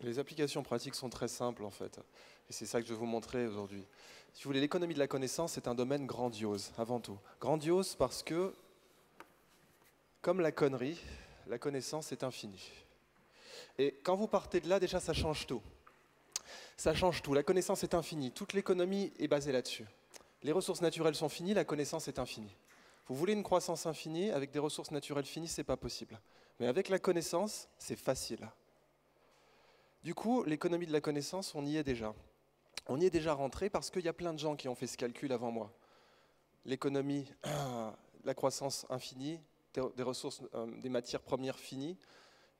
les applications pratiques sont très simples en fait. Et c'est ça que je vais vous montrer aujourd'hui. Si vous voulez, l'économie de la connaissance c'est un domaine grandiose, avant tout. Grandiose parce que, comme la connerie, la connaissance est infinie. Et quand vous partez de là, déjà, ça change tout. Ça change tout. La connaissance est infinie. Toute l'économie est basée là-dessus. Les ressources naturelles sont finies, la connaissance est infinie. Vous voulez une croissance infinie, avec des ressources naturelles finies, c'est pas possible. Mais avec la connaissance, c'est facile. Du coup, l'économie de la connaissance, on y est déjà. On y est déjà rentré parce qu'il y a plein de gens qui ont fait ce calcul avant moi. L'économie, la croissance infinie, des ressources, euh, des matières premières finies.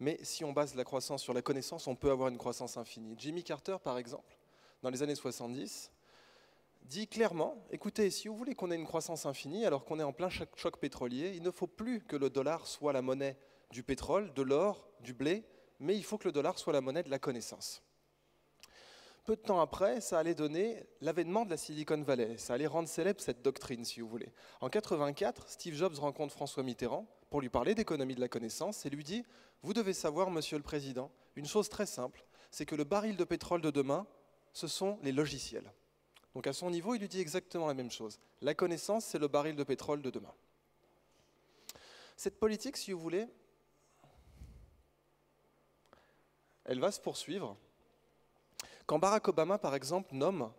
Mais si on base la croissance sur la connaissance, on peut avoir une croissance infinie. Jimmy Carter, par exemple, dans les années 70, dit clairement, écoutez, si vous voulez qu'on ait une croissance infinie, alors qu'on est en plein choc pétrolier, il ne faut plus que le dollar soit la monnaie du pétrole, de l'or, du blé, mais il faut que le dollar soit la monnaie de la connaissance. Peu de temps après, ça allait donner l'avènement de la Silicon Valley, ça allait rendre célèbre cette doctrine, si vous voulez. En 84, Steve Jobs rencontre François Mitterrand pour lui parler d'économie de la connaissance et lui dit Vous devez savoir, monsieur le président, une chose très simple, c'est que le baril de pétrole de demain, ce sont les logiciels. Donc à son niveau, il lui dit exactement la même chose. La connaissance, c'est le baril de pétrole de demain. Cette politique, si vous voulez, elle va se poursuivre. Quand Barack Obama, par exemple, nomme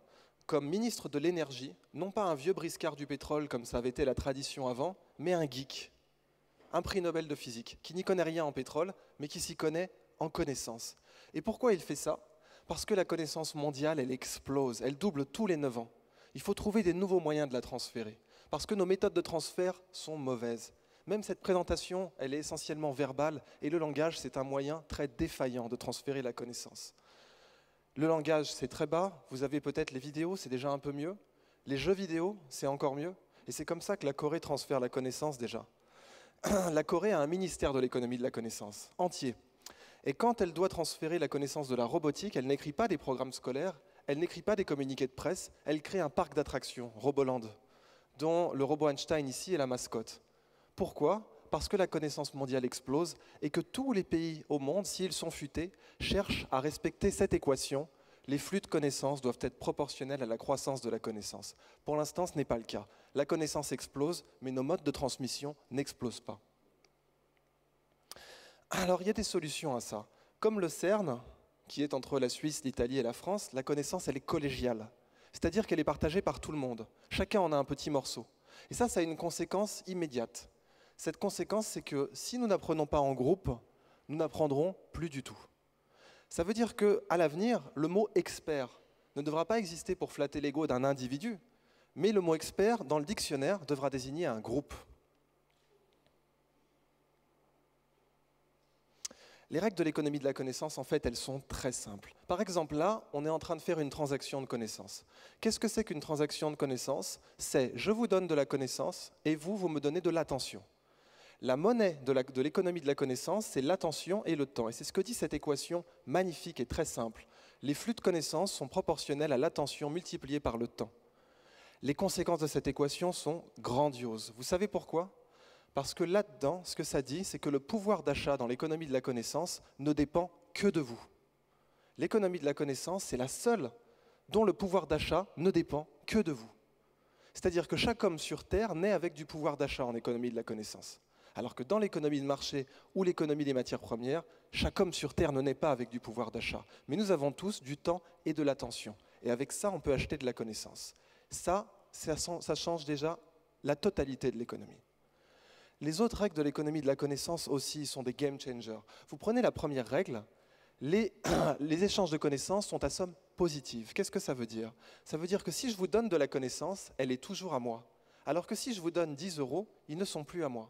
comme ministre de l'énergie, non pas un vieux briscard du pétrole comme ça avait été la tradition avant, mais un geek, un prix Nobel de physique, qui n'y connaît rien en pétrole, mais qui s'y connaît en connaissance. Et pourquoi il fait ça Parce que la connaissance mondiale, elle explose, elle double tous les 9 ans. Il faut trouver des nouveaux moyens de la transférer, parce que nos méthodes de transfert sont mauvaises. Même cette présentation, elle est essentiellement verbale et le langage, c'est un moyen très défaillant de transférer la connaissance. Le langage, c'est très bas, vous avez peut-être les vidéos, c'est déjà un peu mieux. Les jeux vidéo, c'est encore mieux. Et c'est comme ça que la Corée transfère la connaissance déjà. la Corée a un ministère de l'économie de la connaissance, entier. Et quand elle doit transférer la connaissance de la robotique, elle n'écrit pas des programmes scolaires, elle n'écrit pas des communiqués de presse, elle crée un parc d'attractions, Roboland, dont le robot Einstein ici est la mascotte. Pourquoi Parce que la connaissance mondiale explose et que tous les pays au monde, s'ils sont futés, cherchent à respecter cette équation. Les flux de connaissances doivent être proportionnels à la croissance de la connaissance. Pour l'instant, ce n'est pas le cas. La connaissance explose, mais nos modes de transmission n'explosent pas. Alors, il y a des solutions à ça. Comme le CERN, qui est entre la Suisse, l'Italie et la France, la connaissance, elle est collégiale. C'est-à-dire qu'elle est partagée par tout le monde. Chacun en a un petit morceau. Et ça, ça a une conséquence immédiate. Cette conséquence, c'est que si nous n'apprenons pas en groupe, nous n'apprendrons plus du tout. Ça veut dire que, à l'avenir, le mot expert ne devra pas exister pour flatter l'ego d'un individu, mais le mot expert dans le dictionnaire devra désigner un groupe. Les règles de l'économie de la connaissance, en fait, elles sont très simples. Par exemple, là, on est en train de faire une transaction de connaissance. Qu'est-ce que c'est qu'une transaction de connaissance C'est je vous donne de la connaissance et vous, vous me donnez de l'attention. La monnaie de l'économie de, la connaissance, c'est l'attention et le temps. Et c'est ce que dit cette équation magnifique et très simple. Les flux de connaissances sont proportionnels à l'attention multipliée par le temps. Les conséquences de cette équation sont grandioses. Vous savez pourquoi Parce que là-dedans, ce que ça dit, c'est que le pouvoir d'achat dans l'économie de la connaissance ne dépend que de vous. L'économie de la connaissance, c'est la seule dont le pouvoir d'achat ne dépend que de vous. C'est-à-dire que chaque homme sur Terre naît avec du pouvoir d'achat en économie de la connaissance. Alors que dans l'économie de marché ou l'économie des matières premières, chaque homme sur Terre ne naît pas avec du pouvoir d'achat. Mais nous avons tous du temps et de l'attention. Et avec ça, on peut acheter de la connaissance. Ça, ça, change déjà la totalité de l'économie. Les autres règles de l'économie de la connaissance aussi sont des game changers. Vous prenez la première règle, les, les échanges de connaissances sont à somme positive. Qu'est-ce que ça veut dire Ça veut dire que si je vous donne de la connaissance, elle est toujours à moi. Alors que si je vous donne 10 euros, ils ne sont plus à moi.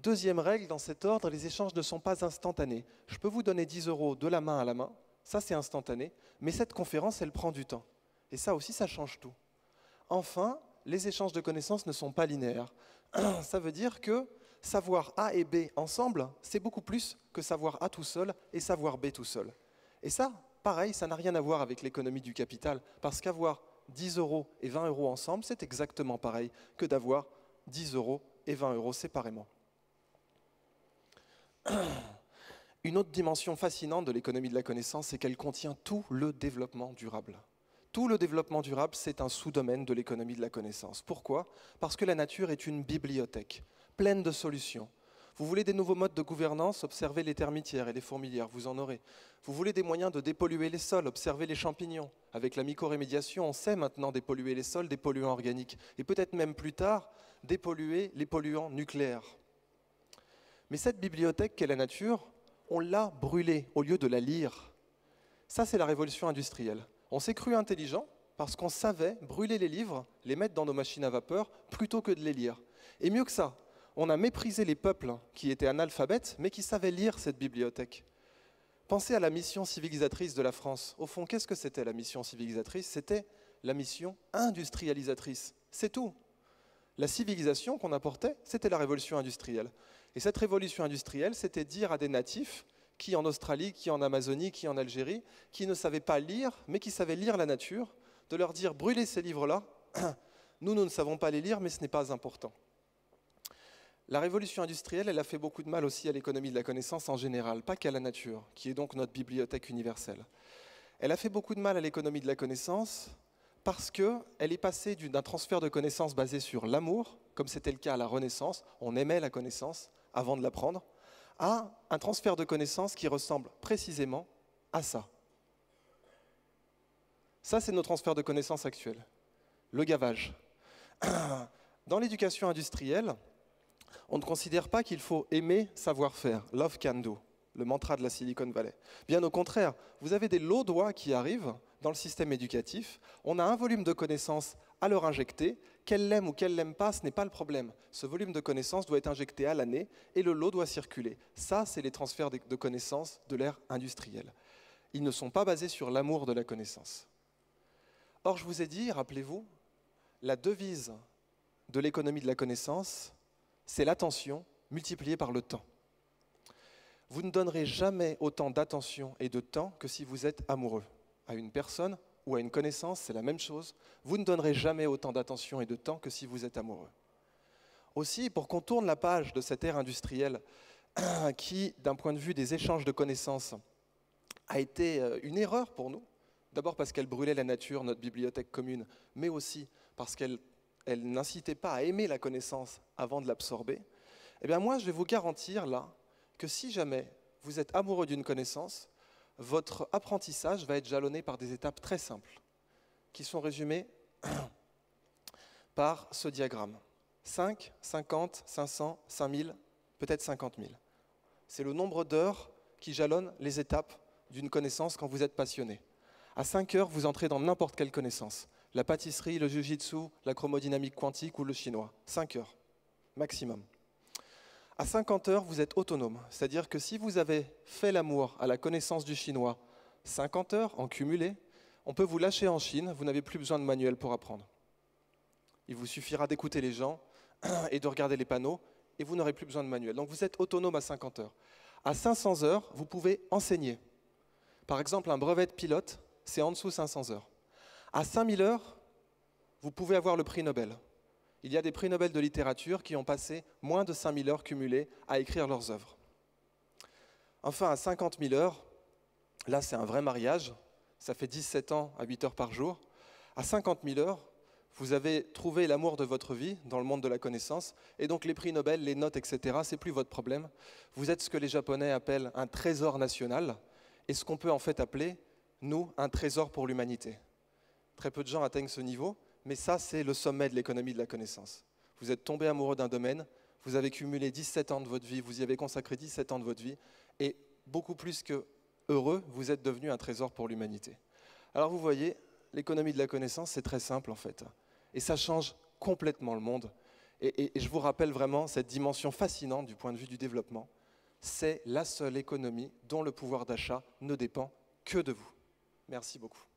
Deuxième règle, dans cet ordre, les échanges ne sont pas instantanés. Je peux vous donner 10 euros de la main à la main, ça c'est instantané, mais cette conférence, elle prend du temps. Et ça aussi, ça change tout. Enfin, les échanges de connaissances ne sont pas linéaires. Ça veut dire que savoir A et B ensemble, c'est beaucoup plus que savoir A tout seul et savoir B tout seul. Et ça, pareil, ça n'a rien à voir avec l'économie du capital, parce qu'avoir 10 euros et 20 euros ensemble, c'est exactement pareil que d'avoir 10 euros et 20 euros séparément. Une autre dimension fascinante de l'économie de la connaissance, c'est qu'elle contient tout le développement durable. Tout le développement durable, c'est un sous-domaine de l'économie de la connaissance. Pourquoi Parce que la nature est une bibliothèque pleine de solutions. Vous voulez des nouveaux modes de gouvernance Observez les termitières et les fourmilières, vous en aurez. Vous voulez des moyens de dépolluer les sols Observez les champignons. Avec la mycorémédiation, on sait maintenant dépolluer les sols des polluants organiques et peut-être même plus tard dépolluer les polluants nucléaires. Mais cette bibliothèque qu'est la nature, on l'a brûlée au lieu de la lire. Ça, c'est la révolution industrielle. On s'est cru intelligent parce qu'on savait brûler les livres, les mettre dans nos machines à vapeur, plutôt que de les lire. Et mieux que ça, on a méprisé les peuples qui étaient analphabètes, mais qui savaient lire cette bibliothèque. Pensez à la mission civilisatrice de la France. Au fond, qu'est-ce que c'était la mission civilisatrice C'était la mission industrialisatrice. C'est tout. La civilisation qu'on apportait, c'était la révolution industrielle. Et cette révolution industrielle, c'était dire à des natifs qui en Australie, qui en Amazonie, qui en Algérie, qui ne savaient pas lire, mais qui savaient lire la nature, de leur dire brûlez ces livres-là, nous, nous ne savons pas les lire, mais ce n'est pas important. La révolution industrielle, elle a fait beaucoup de mal aussi à l'économie de la connaissance en général, pas qu'à la nature, qui est donc notre bibliothèque universelle. Elle a fait beaucoup de mal à l'économie de la connaissance parce qu'elle est passée d'un transfert de connaissances basé sur l'amour, comme c'était le cas à la Renaissance, on aimait la connaissance, avant de l'apprendre, à un transfert de connaissances qui ressemble précisément à ça. Ça, c'est nos transferts de connaissances actuels. Le gavage. Dans l'éducation industrielle, on ne considère pas qu'il faut aimer savoir faire, love can do, le mantra de la Silicon Valley. Bien au contraire, vous avez des lots d'oies qui arrivent dans le système éducatif. On a un volume de connaissances à leur injecter. Qu'elle l'aime ou qu'elle l'aime pas, ce n'est pas le problème. Ce volume de connaissances doit être injecté à l'année et le lot doit circuler. Ça, c'est les transferts de connaissances de l'ère industrielle. Ils ne sont pas basés sur l'amour de la connaissance. Or, je vous ai dit, rappelez-vous, la devise de l'économie de la connaissance, c'est l'attention multipliée par le temps. Vous ne donnerez jamais autant d'attention et de temps que si vous êtes amoureux à une personne ou à une connaissance, c'est la même chose, vous ne donnerez jamais autant d'attention et de temps que si vous êtes amoureux. Aussi, pour qu'on tourne la page de cette ère industrielle qui, d'un point de vue des échanges de connaissances, a été euh, une erreur pour nous, d'abord parce qu'elle brûlait la nature, notre bibliothèque commune, mais aussi parce qu'elle n'incitait pas à aimer la connaissance avant de l'absorber, eh bien moi, je vais vous garantir là que si jamais vous êtes amoureux d'une connaissance, votre apprentissage va être jalonné par des étapes très simples, qui sont résumées par ce diagramme. 5, 50, 500, 5000, peut-être 50 000. C'est le nombre d'heures qui jalonnent les étapes d'une connaissance quand vous êtes passionné. À 5 heures, vous entrez dans n'importe quelle connaissance. La pâtisserie, le jiu-jitsu, la chromodynamique quantique ou le chinois. 5 heures, maximum. À 50 heures, vous êtes autonome. C'est-à-dire que si vous avez fait l'amour à la connaissance du chinois 50 heures en cumulé, on peut vous lâcher en Chine, vous n'avez plus besoin de manuel pour apprendre. Il vous suffira d'écouter les gens et de regarder les panneaux, et vous n'aurez plus besoin de manuel. Donc vous êtes autonome à 50 heures. À 500 heures, vous pouvez enseigner. Par exemple, un brevet de pilote, c'est en dessous 500 heures. À 5000 heures, vous pouvez avoir le prix Nobel il y a des prix Nobel de littérature qui ont passé moins de 5000 heures cumulées à écrire leurs œuvres. Enfin, à 50 000 heures, là c'est un vrai mariage, ça fait 17 ans à 8 heures par jour, à 50 000 heures, vous avez trouvé l'amour de votre vie dans le monde de la connaissance, et donc les prix Nobel, les notes, etc., c'est plus votre problème. Vous êtes ce que les Japonais appellent un trésor national, et ce qu'on peut en fait appeler, nous, un trésor pour l'humanité. Très peu de gens atteignent ce niveau, mais ça, c'est le sommet de l'économie de la connaissance. Vous êtes tombé amoureux d'un domaine, vous avez cumulé 17 ans de votre vie, vous y avez consacré 17 ans de votre vie, et beaucoup plus que heureux, vous êtes devenu un trésor pour l'humanité. Alors vous voyez, l'économie de la connaissance, c'est très simple en fait. Et ça change complètement le monde. Et, et, je vous rappelle vraiment cette dimension fascinante du point de vue du développement. C'est la seule économie dont le pouvoir d'achat ne dépend que de vous. Merci beaucoup.